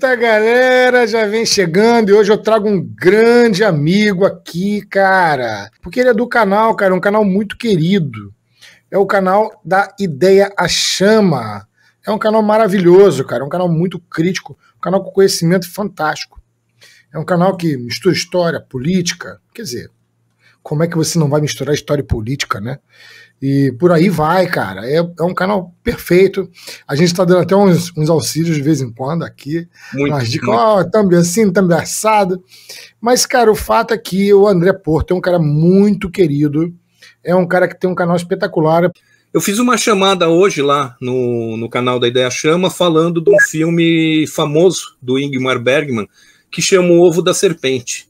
Eita, galera, já vem chegando e hoje eu trago um grande amigo aqui, cara. Porque ele é do canal, cara, um canal muito querido. É o canal da Ideia a Chama. É um canal maravilhoso, cara, um canal muito crítico, um canal com conhecimento fantástico. É um canal que mistura história, política, quer dizer, como é que você não vai misturar história e política, né? E por aí vai, cara. É, é um canal perfeito. A gente está dando até uns, uns, auxílios de vez em quando aqui. Muito. Umas dicas, ó, oh, também assim, também assado. Mas, cara, o fato é que o André Porto é um cara muito querido. É um cara que tem um canal espetacular. Eu fiz uma chamada hoje lá no, no canal da Ideia Chama, falando de um filme famoso do Ingmar Bergman, que chama O Ovo da Serpente.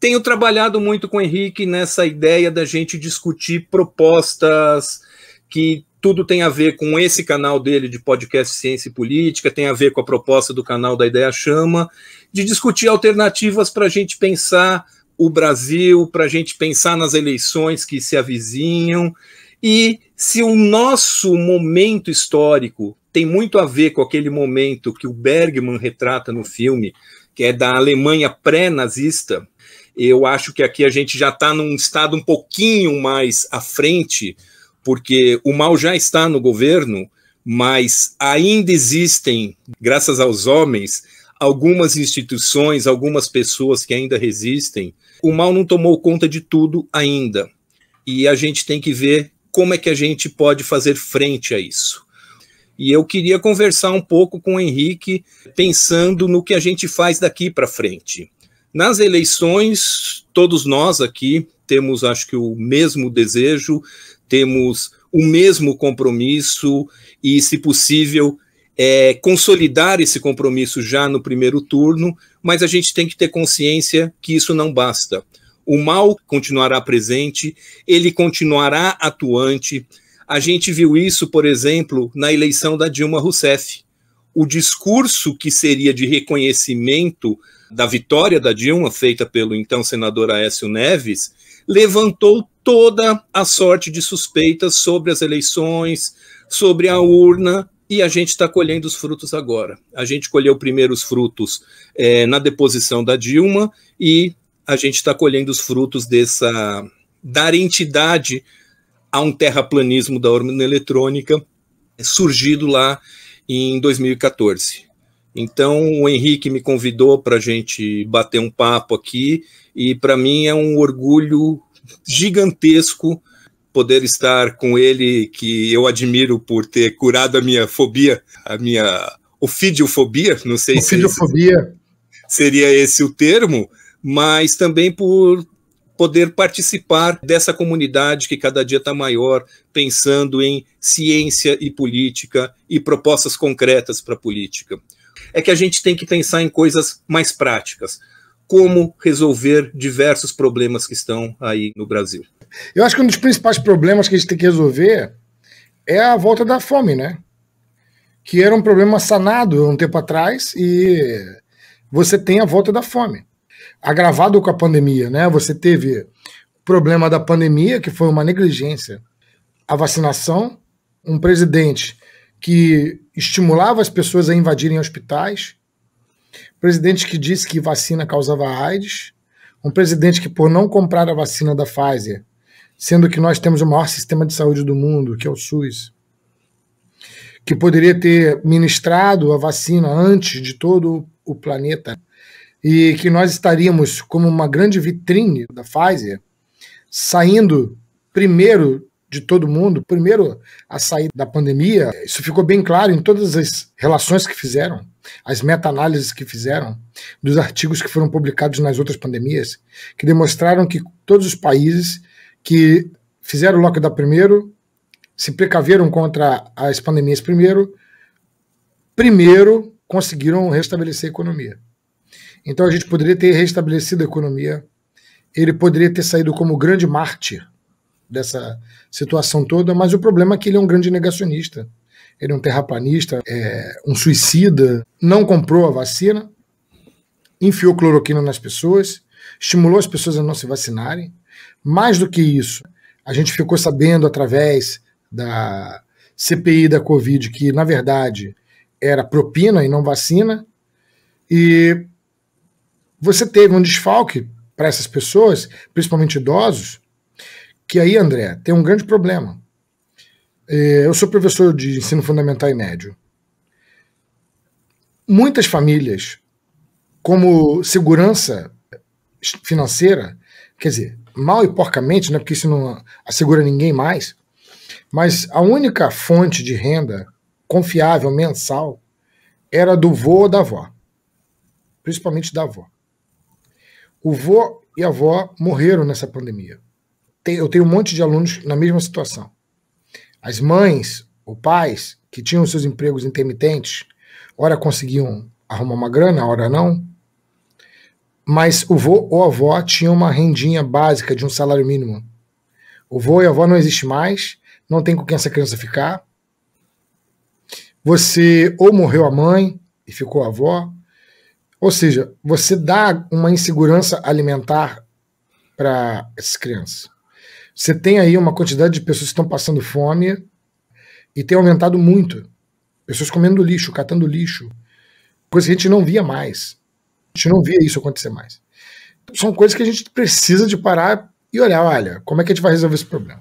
Tenho trabalhado muito com o Henrique nessa ideia da gente discutir propostas que tudo tem a ver com esse canal dele de podcast Ciência e Política, tem a ver com a proposta do canal da Ideia Chama, de discutir alternativas para a gente pensar o Brasil, para a gente pensar nas eleições que se avizinham e se o nosso momento histórico tem muito a ver com aquele momento que o Bergman retrata no filme, que é da Alemanha pré-nazista, eu acho que aqui a gente já está num estado um pouquinho mais à frente, porque o mal já está no governo, mas ainda existem, graças aos homens, algumas instituições, algumas pessoas que ainda resistem. O mal não tomou conta de tudo ainda. E a gente tem que ver como é que a gente pode fazer frente a isso. E eu queria conversar um pouco com o Henrique, pensando no que a gente faz daqui para frente. Nas eleições, todos nós aqui temos, acho que, o mesmo desejo, temos o mesmo compromisso e, se possível, é, consolidar esse compromisso já no primeiro turno, mas a gente tem que ter consciência que isso não basta. O mal continuará presente, ele continuará atuante. A gente viu isso, por exemplo, na eleição da Dilma Rousseff. O discurso que seria de reconhecimento da vitória da Dilma, feita pelo então senador Aécio Neves, levantou toda a sorte de suspeitas sobre as eleições, sobre a urna, e a gente está colhendo os frutos agora. A gente colheu primeiro os frutos é, na deposição da Dilma e a gente está colhendo os frutos dessa dar entidade a um terraplanismo da urna eletrônica é, surgido lá em 2014. Então, o Henrique me convidou para a gente bater um papo aqui, e para mim é um orgulho gigantesco poder estar com ele, que eu admiro por ter curado a minha fobia, a minha ofidiofobia, não sei ofidiofobia. se seria esse o termo, mas também por poder participar dessa comunidade que cada dia está maior, pensando em ciência e política e propostas concretas para a política é que a gente tem que pensar em coisas mais práticas, como resolver diversos problemas que estão aí no Brasil. Eu acho que um dos principais problemas que a gente tem que resolver é a volta da fome, né? Que era um problema sanado um tempo atrás e você tem a volta da fome, agravado com a pandemia, né? Você teve o problema da pandemia, que foi uma negligência, a vacinação, um presidente que estimulava as pessoas a invadirem hospitais, presidente que disse que vacina causava AIDS, um presidente que, por não comprar a vacina da Pfizer, sendo que nós temos o maior sistema de saúde do mundo, que é o SUS, que poderia ter ministrado a vacina antes de todo o planeta e que nós estaríamos como uma grande vitrine da Pfizer, saindo primeiro de todo mundo. Primeiro, a sair da pandemia, isso ficou bem claro em todas as relações que fizeram, as meta-análises que fizeram, dos artigos que foram publicados nas outras pandemias, que demonstraram que todos os países que fizeram o lockdown primeiro, se precaveram contra as pandemias primeiro, primeiro conseguiram restabelecer a economia. Então a gente poderia ter restabelecido a economia, ele poderia ter saído como grande mártir dessa situação toda, mas o problema é que ele é um grande negacionista. Ele é um terraplanista, é um suicida, não comprou a vacina, enfiou cloroquina nas pessoas, estimulou as pessoas a não se vacinarem. Mais do que isso, a gente ficou sabendo através da CPI da Covid que, na verdade, era propina e não vacina. E você teve um desfalque para essas pessoas, principalmente idosos, que aí, André, tem um grande problema. É, eu sou professor de ensino fundamental e médio. Muitas famílias, como segurança financeira, quer dizer, mal e porcamente, né, porque isso não assegura ninguém mais, mas a única fonte de renda confiável mensal era do vô ou da avó, principalmente da avó. O vô e a avó morreram nessa pandemia eu tenho um monte de alunos na mesma situação. As mães ou pais que tinham seus empregos intermitentes, ora conseguiam arrumar uma grana, ora não. Mas o vô ou a avó tinha uma rendinha básica de um salário mínimo. O vô e a avó não existe mais, não tem com quem essa criança ficar. Você ou morreu a mãe e ficou a avó, ou seja, você dá uma insegurança alimentar para essas crianças. Você tem aí uma quantidade de pessoas que estão passando fome e tem aumentado muito. Pessoas comendo lixo, catando lixo. Coisa que a gente não via mais. A gente não via isso acontecer mais. São coisas que a gente precisa de parar e olhar, olha, como é que a gente vai resolver esse problema?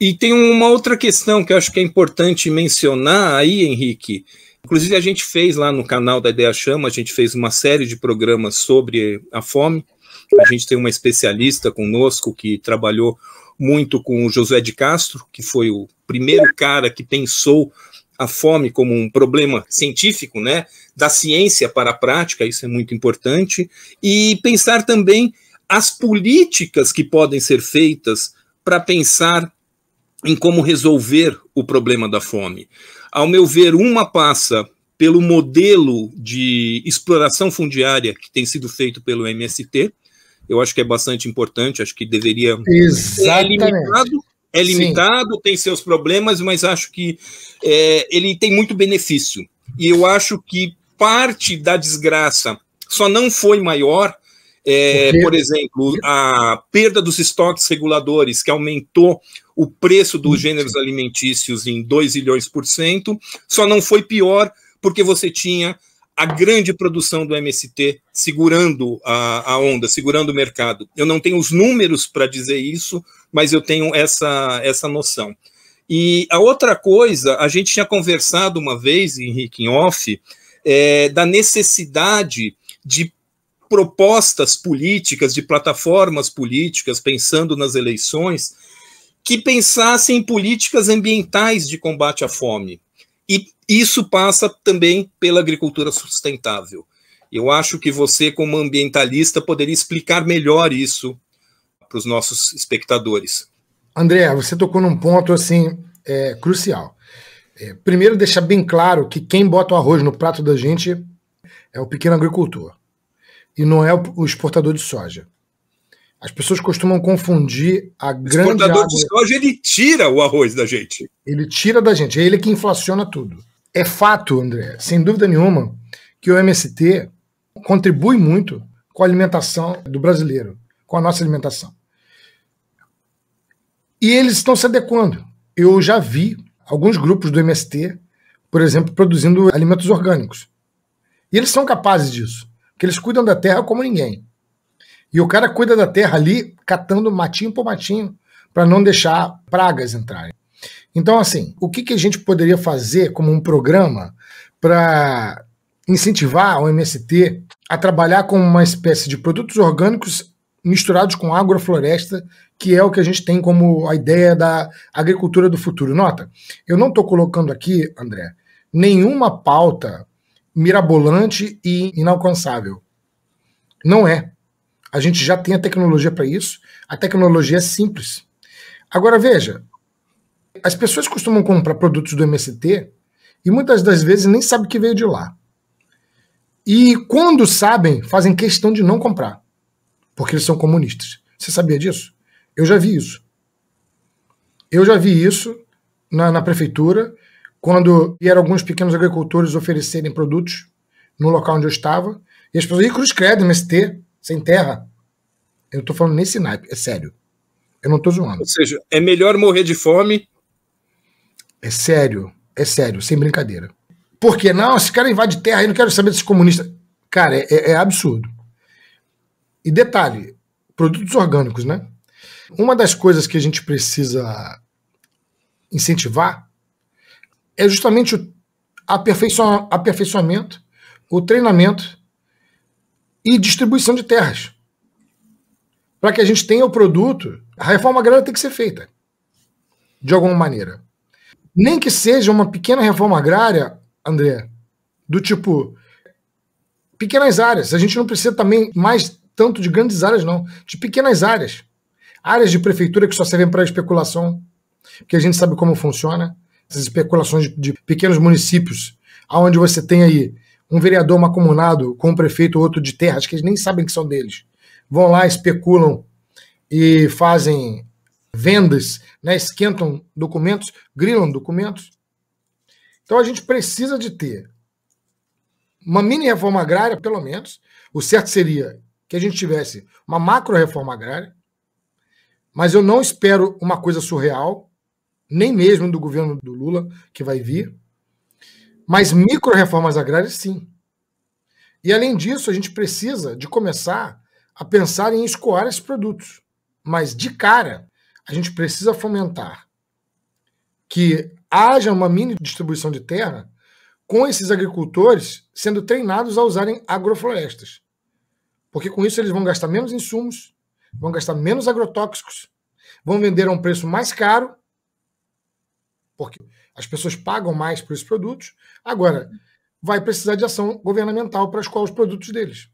E tem uma outra questão que eu acho que é importante mencionar aí, Henrique. Inclusive, a gente fez lá no canal da Ideia Chama, a gente fez uma série de programas sobre a fome. A gente tem uma especialista conosco que trabalhou muito com o Josué de Castro, que foi o primeiro cara que pensou a fome como um problema científico, né, da ciência para a prática, isso é muito importante, e pensar também as políticas que podem ser feitas para pensar em como resolver o problema da fome. Ao meu ver, uma passa pelo modelo de exploração fundiária que tem sido feito pelo MST, eu acho que é bastante importante, acho que deveria Exatamente. ser limitado, é limitado, Sim. tem seus problemas, mas acho que é, ele tem muito benefício. E eu acho que parte da desgraça só não foi maior, é, por exemplo, a perda dos estoques reguladores, que aumentou o preço dos gêneros alimentícios em 2 bilhões por cento, só não foi pior porque você tinha a grande produção do MST segurando a, a onda, segurando o mercado. Eu não tenho os números para dizer isso, mas eu tenho essa, essa noção. E a outra coisa, a gente tinha conversado uma vez, Henrique, em off, é, da necessidade de propostas políticas, de plataformas políticas, pensando nas eleições, que pensassem em políticas ambientais de combate à fome. E isso passa também pela agricultura sustentável. Eu acho que você, como ambientalista, poderia explicar melhor isso para os nossos espectadores. André, você tocou num ponto assim é, crucial. É, primeiro, deixar bem claro que quem bota o arroz no prato da gente é o pequeno agricultor e não é o exportador de soja. As pessoas costumam confundir a grande. O exportador área... de soja ele tira o arroz da gente. Ele tira da gente, é ele que inflaciona tudo. É fato, André, sem dúvida nenhuma, que o MST contribui muito com a alimentação do brasileiro, com a nossa alimentação. E eles estão se adequando. Eu já vi alguns grupos do MST, por exemplo, produzindo alimentos orgânicos. E eles são capazes disso, porque eles cuidam da terra como ninguém. E o cara cuida da terra ali, catando matinho por matinho, para não deixar pragas entrarem. Então, assim, o que, que a gente poderia fazer como um programa para incentivar o MST a trabalhar com uma espécie de produtos orgânicos misturados com agrofloresta, que é o que a gente tem como a ideia da agricultura do futuro. Nota, eu não estou colocando aqui, André, nenhuma pauta mirabolante e inalcançável. Não é. A gente já tem a tecnologia para isso. A tecnologia é simples. Agora veja, as pessoas costumam comprar produtos do MST e muitas das vezes nem sabem que veio de lá. E quando sabem, fazem questão de não comprar, porque eles são comunistas. Você sabia disso? Eu já vi isso. Eu já vi isso na, na prefeitura, quando vieram alguns pequenos agricultores oferecerem produtos no local onde eu estava, e as pessoas, e cruz credo, MST, sem terra. Eu tô falando nesse naipe, é sério. Eu não tô zoando. Ou seja, é melhor morrer de fome. É sério, é sério, sem brincadeira. Porque não, esse cara invade terra, eu não quero saber desses comunistas. Cara, é, é, é absurdo. E detalhe, produtos orgânicos, né? Uma das coisas que a gente precisa incentivar é justamente o aperfeiçoamento, o treinamento e distribuição de terras. Para que a gente tenha o produto, a reforma agrária tem que ser feita. De alguma maneira. Nem que seja uma pequena reforma agrária, André, do tipo pequenas áreas. A gente não precisa também mais tanto de grandes áreas, não. De pequenas áreas. Áreas de prefeitura que só servem para especulação, porque a gente sabe como funciona. Essas especulações de, de pequenos municípios, aonde você tem aí um vereador macomunado com um prefeito ou outro de terras que eles nem sabem que são deles, vão lá, especulam e fazem vendas, né, esquentam documentos, grilam documentos. Então a gente precisa de ter uma mini reforma agrária, pelo menos. O certo seria que a gente tivesse uma macro reforma agrária, mas eu não espero uma coisa surreal, nem mesmo do governo do Lula que vai vir. Mas micro reformas agrárias, sim. E além disso, a gente precisa de começar a pensar em escoar esses produtos. Mas de cara, a gente precisa fomentar que haja uma mini distribuição de terra com esses agricultores sendo treinados a usarem agroflorestas. Porque com isso eles vão gastar menos insumos, vão gastar menos agrotóxicos, vão vender a um preço mais caro, porque as pessoas pagam mais por esses produtos. Agora, vai precisar de ação governamental para escolher os produtos deles.